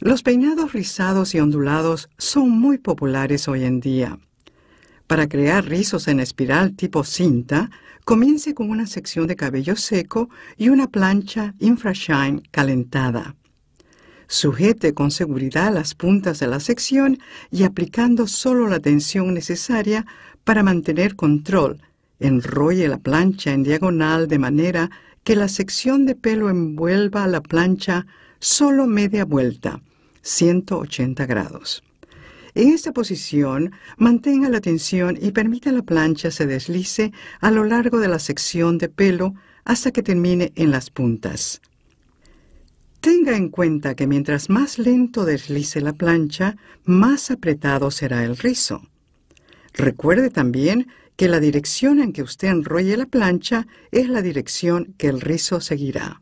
Los peinados rizados y ondulados son muy populares hoy en día. Para crear rizos en espiral tipo cinta, comience con una sección de cabello seco y una plancha infrashine calentada. Sujete con seguridad las puntas de la sección y aplicando solo la tensión necesaria para mantener control. Enrolle la plancha en diagonal de manera que la sección de pelo envuelva la plancha solo media vuelta, 180 grados. En esta posición, mantenga la tensión y permita la plancha se deslice a lo largo de la sección de pelo hasta que termine en las puntas. Tenga en cuenta que mientras más lento deslice la plancha, más apretado será el rizo. Recuerde también que la dirección en que usted enrolle la plancha es la dirección que el rizo seguirá.